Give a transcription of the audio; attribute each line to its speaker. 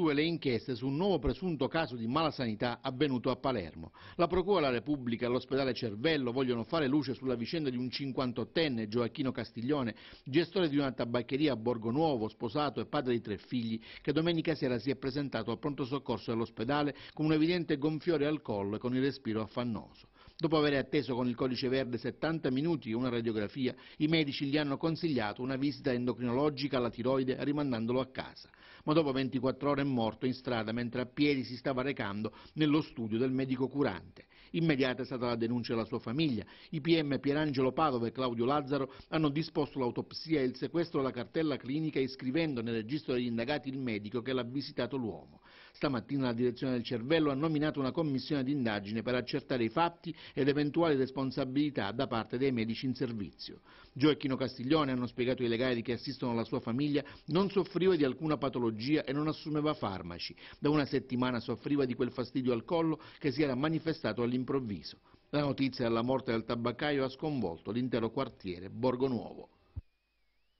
Speaker 1: due le inchieste su un nuovo presunto caso di malasanità avvenuto a Palermo. La Procura della Repubblica e l'ospedale Cervello vogliono fare luce sulla vicenda di un 58enne, Gioacchino Castiglione, gestore di una tabaccheria a Borgo Nuovo, sposato e padre di tre figli, che domenica sera si è presentato al pronto soccorso dell'ospedale con un evidente gonfiore al collo e con il respiro affannoso. Dopo aver atteso con il codice verde 70 minuti una radiografia, i medici gli hanno consigliato una visita endocrinologica alla tiroide rimandandolo a casa. Ma dopo 24 ore è morto in strada mentre a piedi si stava recando nello studio del medico curante. Immediata è stata la denuncia della sua famiglia. I PM Pierangelo Padova e Claudio Lazzaro hanno disposto l'autopsia e il sequestro della cartella clinica iscrivendo nel registro degli indagati il medico che l'ha visitato l'uomo. Stamattina la direzione del cervello ha nominato una commissione d'indagine per accertare i fatti ed eventuali responsabilità da parte dei medici in servizio. Gioacchino Castiglione, hanno spiegato i legali che assistono alla sua famiglia, non soffriva di alcuna patologia e non assumeva farmaci. Da una settimana soffriva di quel fastidio al collo che si era manifestato all'inizio all'improvviso. La notizia della morte del tabaccaio ha sconvolto l'intero quartiere Borgo Nuovo.